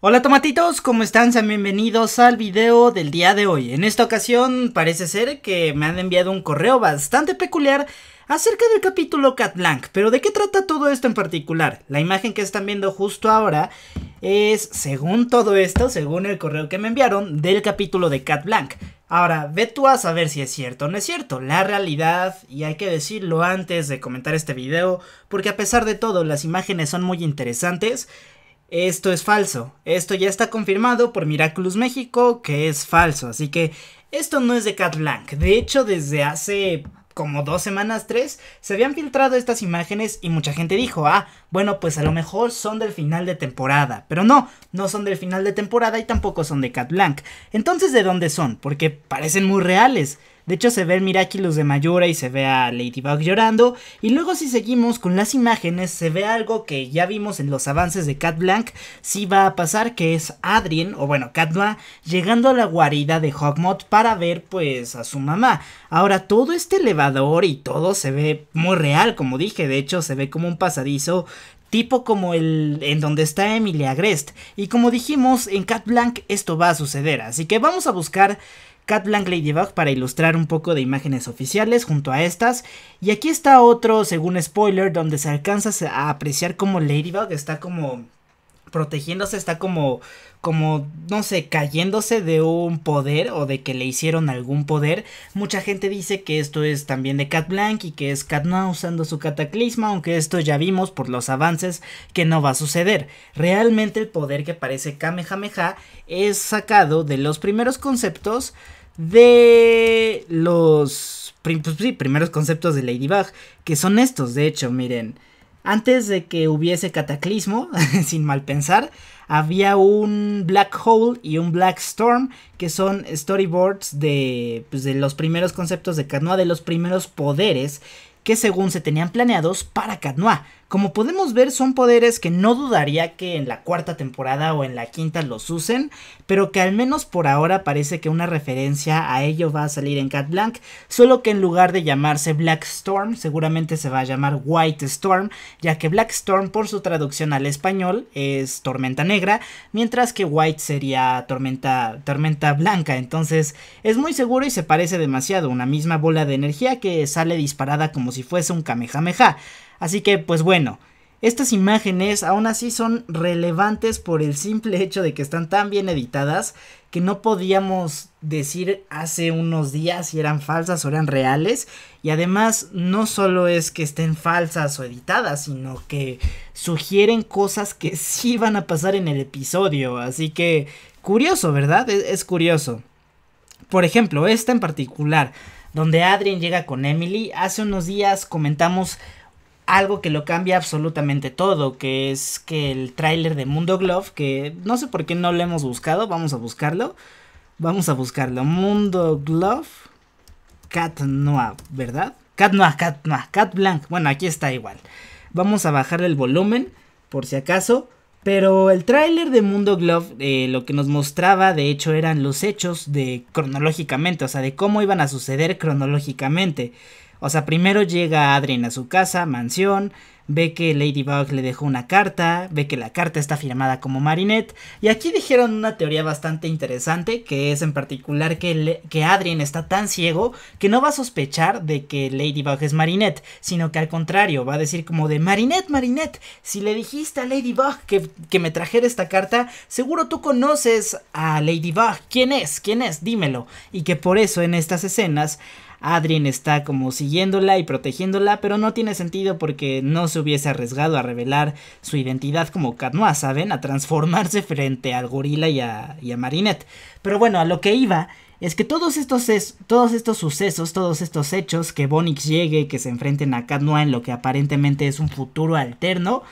Hola tomatitos, ¿cómo están? Sean bienvenidos al video del día de hoy. En esta ocasión parece ser que me han enviado un correo bastante peculiar acerca del capítulo Cat Blanc, pero ¿de qué trata todo esto en particular? La imagen que están viendo justo ahora es, según todo esto, según el correo que me enviaron, del capítulo de Cat Blanc. Ahora, ve tú a saber si es cierto o no es cierto. La realidad, y hay que decirlo antes de comentar este video, porque a pesar de todo las imágenes son muy interesantes, esto es falso. Esto ya está confirmado por Miraculous México que es falso. Así que esto no es de Cat Blanc. De hecho, desde hace como dos semanas, tres, se habían filtrado estas imágenes y mucha gente dijo, ah, bueno, pues a lo mejor son del final de temporada. Pero no, no son del final de temporada y tampoco son de Cat Blanc. Entonces, ¿de dónde son? Porque parecen muy reales. De hecho se ve el Miraculous de Mayura y se ve a Ladybug llorando. Y luego si seguimos con las imágenes se ve algo que ya vimos en los avances de Cat Blanc. Sí va a pasar que es Adrien, o bueno, Cat llegando a la guarida de Hogmod para ver pues a su mamá. Ahora todo este elevador y todo se ve muy real, como dije. De hecho se ve como un pasadizo tipo como el en donde está Emily Agrest. Y como dijimos, en Cat Blanc esto va a suceder, así que vamos a buscar Cat Blanc Ladybug para ilustrar un poco de imágenes oficiales junto a estas. Y aquí está otro, según spoiler, donde se alcanza a apreciar como Ladybug está como protegiéndose, está como, como, no sé, cayéndose de un poder o de que le hicieron algún poder. Mucha gente dice que esto es también de Cat Blanc y que es Cat no usando su cataclisma, aunque esto ya vimos por los avances que no va a suceder. Realmente el poder que parece Kamehameha es sacado de los primeros conceptos de los pues primeros conceptos de Ladybug, que son estos, de hecho, miren. Antes de que hubiese cataclismo, sin mal pensar, había un Black Hole y un Black Storm, que son storyboards de, pues, los primeros conceptos de Canoa, de los primeros poderes que según se tenían planeados para Canoa. Como podemos ver, son poderes que no dudaría que en la cuarta temporada o en la quinta los usen, pero que al menos por ahora parece que una referencia a ello va a salir en Cat Blanc, solo que en lugar de llamarse Black Storm, seguramente se va a llamar White Storm, ya que Black Storm por su traducción al español es tormenta negra, mientras que White sería tormenta, tormenta blanca, entonces es muy seguro y se parece demasiado, una misma bola de energía que sale disparada como si fuese un kamehameha. Así que pues bueno, estas imágenes aún así son relevantes por el simple hecho de que están tan bien editadas que no podíamos decir hace unos días si eran falsas o eran reales. Y además no solo es que estén falsas o editadas, sino que sugieren cosas que sí van a pasar en el episodio. Así que curioso, ¿verdad? E-, es, curioso. Por ejemplo, esta en particular, donde Adrien llega con Emily, hace unos días comentamos algo que lo cambia absolutamente todo, que es que el tráiler de Mundo Glove, que no sé por qué no lo hemos buscado, vamos a buscarlo. Vamos a buscarlo. Mundo Glove, Cat Noir, ¿verdad? Cat Noir, Cat Noir, Cat Blanc. Bueno, aquí está igual. Vamos a bajar el volumen, por si acaso. Pero el tráiler de Mundo Glove eh, lo que nos mostraba de hecho eran los hechos de cronológicamente, o sea, de cómo iban a suceder cronológicamente. O sea, primero llega Adrien a su casa, mansión, ve que Ladybug le dejó una carta, ve que la carta está firmada como Marinette, y aquí dijeron una teoría bastante interesante, que es en particular que, que Adrien está tan ciego que no va a sospechar de que Ladybug es Marinette, sino que al contrario, va a decir como de Marinette, Marinette, si le dijiste a Ladybug que, que me trajera esta carta, seguro tú conoces a Ladybug, ¿quién es? ¿quién es? Dímelo, y que por eso en estas escenas... Adrien está como siguiéndola y protegiéndola, pero no tiene sentido porque no hubiese arriesgado a revelar su identidad como Noir, ¿saben? A transformarse frente al gorila y a, Marinette. Pero bueno, a lo que iba es que todos estos, es, todos estos sucesos, todos estos hechos, que Bonix llegue, que se enfrenten a Noir en lo que aparentemente es un futuro alterno,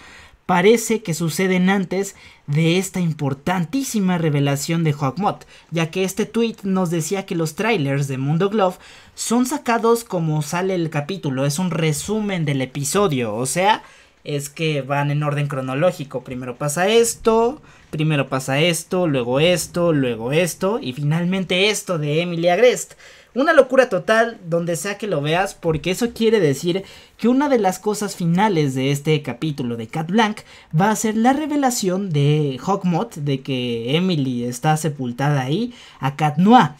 parece que suceden antes de esta importantísima revelación de Moth, ya que este tweet nos decía que los trailers de Mundo Glove son sacados como sale el capítulo, es un resumen del episodio, o sea, es que van en orden cronológico, primero pasa esto, primero pasa esto, luego esto, luego esto y finalmente esto de Emily Agrest. Una locura total donde sea que lo veas, porque eso quiere decir que una de las cosas finales de este capítulo de Cat Blanc va a ser la revelación de Hawkmoth de que Emily está sepultada ahí a Cat Noir.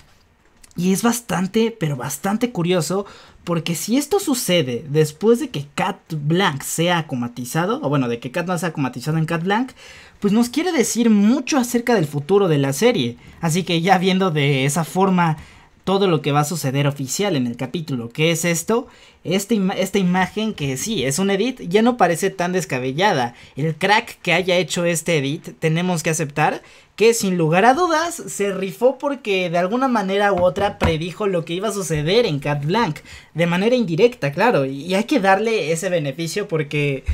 Y es bastante, pero bastante curioso, porque si esto sucede después de que Cat Blanc sea acomatizado, o bueno, de que Cat Noir sea acomatizado en Cat Blanc, pues nos quiere decir mucho acerca del futuro de la serie. Así que ya viendo de esa forma todo lo que va a suceder oficial en el capítulo. ¿Qué es esto? esta imagen que sí, es un edit, ya no parece tan descabellada. El crack que haya hecho este edit, tenemos que aceptar que sin lugar a dudas se rifó porque de alguna manera u otra predijo lo que iba a suceder en Cat Blanc. De manera indirecta, claro. Y hay que darle ese beneficio porque...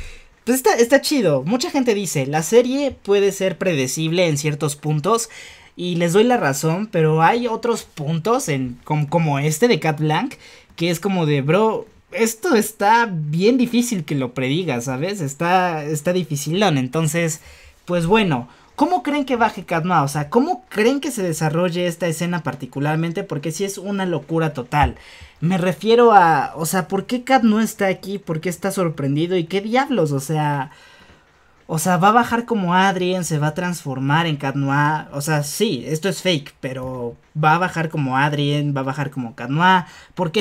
Pues está, está chido. Mucha gente dice, la serie puede ser predecible en ciertos puntos, y les doy la razón, pero hay otros puntos en, como, este de Cat Blanc que es como de, bro, esto está bien difícil que lo prediga, ¿sabes? Está, está dificilón, entonces, pues bueno. ¿Cómo creen que baje Katma? O sea, ¿cómo creen que se desarrolle esta escena particularmente? Porque sí es una locura total. Me refiero a, o sea, ¿por qué Cat no está aquí? ¿Por qué está sorprendido? ¿Y qué diablos? O sea, o sea, va a bajar como Adrien, se va a transformar en Cat Noir. O sea, sí, esto es fake, pero va a bajar como Adrien, va a bajar como Cat Noir. ¿Por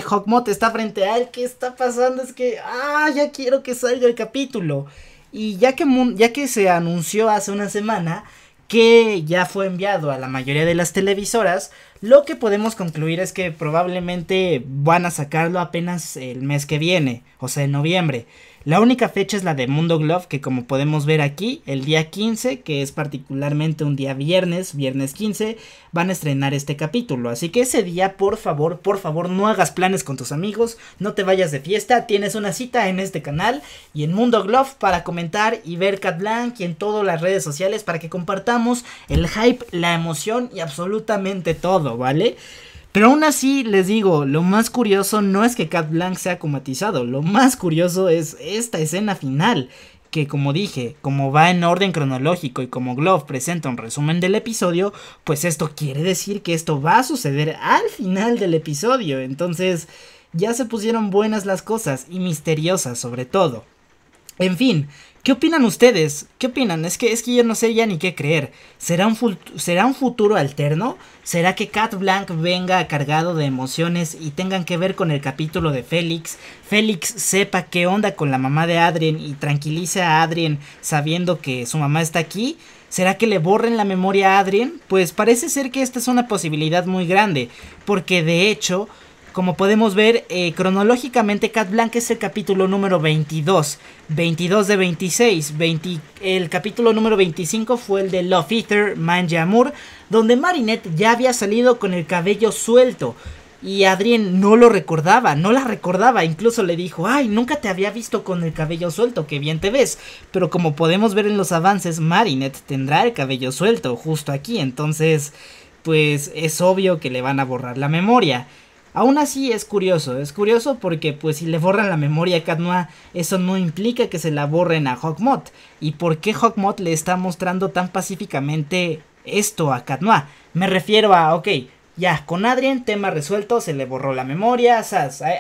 está frente a él? ¿Qué está pasando? Es que, ah, ya quiero que salga el capítulo. Y ya que, ya que se anunció hace una semana que ya fue enviado a la mayoría de las televisoras, lo que podemos concluir es que probablemente van a sacarlo apenas el mes que viene, o sea, en noviembre. La única fecha es la de Mundo Glove, que como podemos ver aquí, el día 15, que es particularmente un día viernes, viernes 15, van a estrenar este capítulo. Así que ese día, por favor, por favor, no hagas planes con tus amigos, no te vayas de fiesta, tienes una cita en este canal y en Mundo Glove para comentar y ver Cat y en todas las redes sociales para que compartamos el hype, la emoción y absolutamente todo, ¿vale? Pero aún así, les digo, lo más curioso no es que Cat Blanc sea comatizado, lo más curioso es esta escena final, que como dije, como va en orden cronológico y como Glove presenta un resumen del episodio, pues esto quiere decir que esto va a suceder al final del episodio, entonces ya se pusieron buenas las cosas y misteriosas sobre todo. En fin, ¿qué opinan ustedes? ¿Qué opinan? Es que, es que yo no sé ya ni qué creer. ¿Será un, ¿Será un futuro alterno? ¿Será que Cat Blanc venga cargado de emociones y tengan que ver con el capítulo de Félix? Félix sepa qué onda con la mamá de Adrien y tranquilice a Adrien sabiendo que su mamá está aquí. ¿Será que le borren la memoria a Adrien? Pues parece ser que esta es una posibilidad muy grande, porque de hecho como podemos ver, eh, cronológicamente Cat Blanc es el capítulo número 22, 22 de 26, el capítulo número 25 fue el de Love Eater, Manja Amour, donde Marinette ya había salido con el cabello suelto. Y Adrien no lo recordaba, no la recordaba, incluso le dijo, ay, nunca te había visto con el cabello suelto, que bien te ves. Pero como podemos ver en los avances, Marinette tendrá el cabello suelto justo aquí, entonces, pues es obvio que le van a borrar la memoria. Aún así es curioso, es curioso porque pues si le borran la memoria a Cat eso no implica que se la borren a Hogmot. ¿Y por qué Hawkmod le está mostrando tan pacíficamente esto a Cat Me refiero a, ok, ya, con Adrien, tema resuelto, se le borró la memoria,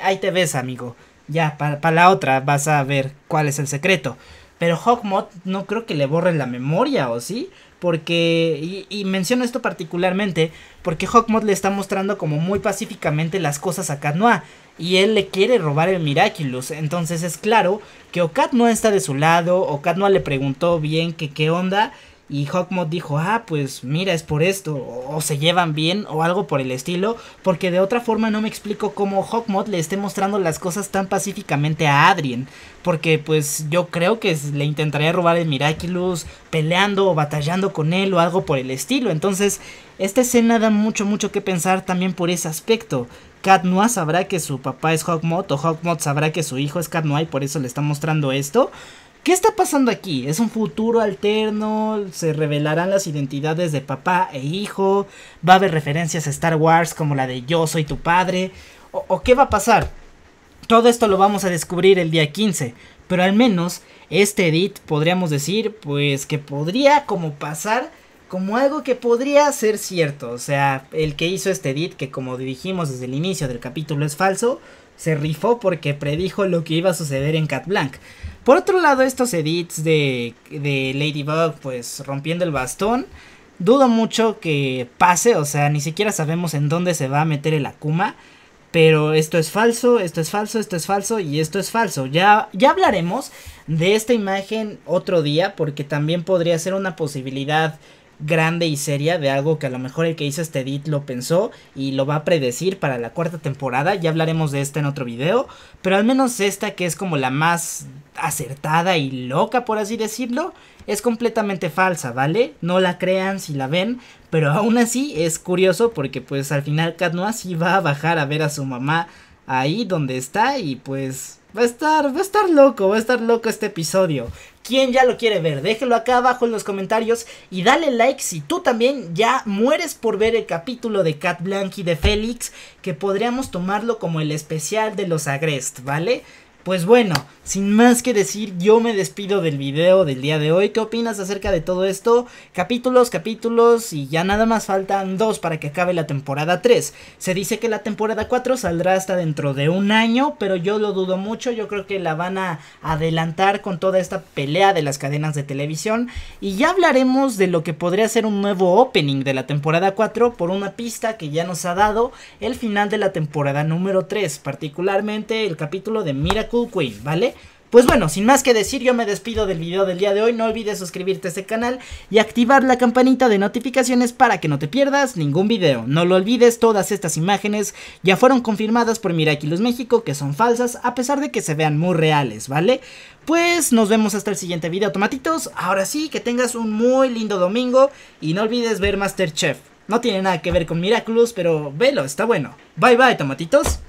ahí, te ves amigo. Ya, para la otra vas a ver cuál es el secreto. Pero Hawkmod no creo que le borren la memoria, ¿o sí? porque, y, menciono esto particularmente, porque Hawkmoth le está mostrando como muy pacíficamente las cosas a Noir... y él le quiere robar el Miraculous, entonces es claro que o no está de su lado, o no le preguntó bien que qué onda, y Hawkmoth dijo, ah, pues mira, es por esto, o, se llevan bien, o algo por el estilo, porque de otra forma no me explico cómo Hawkmoth le esté mostrando las cosas tan pacíficamente a Adrien, porque pues yo creo que le intentaría robar el Miraculous peleando o batallando con él o algo por el estilo, entonces esta escena da mucho, mucho que pensar también por ese aspecto. Cat Noir sabrá que su papá es Hawkmoth, o Hawkmoth sabrá que su hijo es Cat Noir y por eso le está mostrando esto. ¿Qué está pasando aquí? ¿Es un futuro alterno? ¿Se revelarán las identidades de papá e hijo? ¿Va a haber referencias a Star Wars como la de Yo soy tu padre? ¿O, qué va a pasar? Todo esto lo vamos a descubrir el día 15, pero al menos este edit podríamos decir pues que podría como pasar como algo que podría ser cierto, o sea, el que hizo este edit que como dijimos desde el inicio del capítulo es falso, se rifó porque predijo lo que iba a suceder en Cat Blanc. Por otro lado, estos edits de, de Ladybug, pues rompiendo el bastón, dudo mucho que pase, o sea, ni siquiera sabemos en dónde se va a meter el Akuma. Pero esto es falso, esto es falso, esto es falso y esto es falso. Ya, ya hablaremos de esta imagen otro día porque también podría ser una posibilidad grande y seria de algo que a lo mejor el que hizo este edit lo pensó y lo va a predecir para la cuarta temporada. Ya hablaremos de esta en otro video, pero al menos esta que es como la más acertada y loca, por así decirlo, es completamente falsa, ¿vale? No la crean si la ven, pero aún así es curioso porque pues al final Cat Noir sí va a bajar a ver a su mamá ahí donde está y pues Va a estar, va a estar loco, va a estar loco este episodio. ¿Quién ya lo quiere ver? Déjelo acá abajo en los comentarios y dale like si tú también ya mueres por ver el capítulo de Cat y de Félix, que podríamos tomarlo como el especial de los Agrest, ¿vale? Pues bueno, sin más que decir, yo me despido del video del día de hoy. ¿Qué opinas acerca de todo esto? Capítulos, capítulos y ya nada más faltan dos para que acabe la temporada 3. Se dice que la temporada 4 saldrá hasta dentro de un año, pero yo lo dudo mucho. Yo creo que la van a adelantar con toda esta pelea de las cadenas de televisión. Y ya hablaremos de lo que podría ser un nuevo opening de la temporada 4 por una pista que ya nos ha dado el final de la temporada número 3, particularmente el capítulo de Miracle Queen, ¿vale? Pues bueno, sin más que decir, yo me despido del video del día de hoy. No olvides suscribirte a este canal y activar la campanita de notificaciones para que no te pierdas ningún video. No lo olvides, todas estas imágenes ya fueron confirmadas por Miraculous México que son falsas, a pesar de que se vean muy reales, ¿vale? Pues nos vemos hasta el siguiente video, tomatitos. Ahora sí, que tengas un muy lindo domingo y no olvides ver Masterchef. No tiene nada que ver con Miraculous, pero velo, está bueno. Bye bye, tomatitos.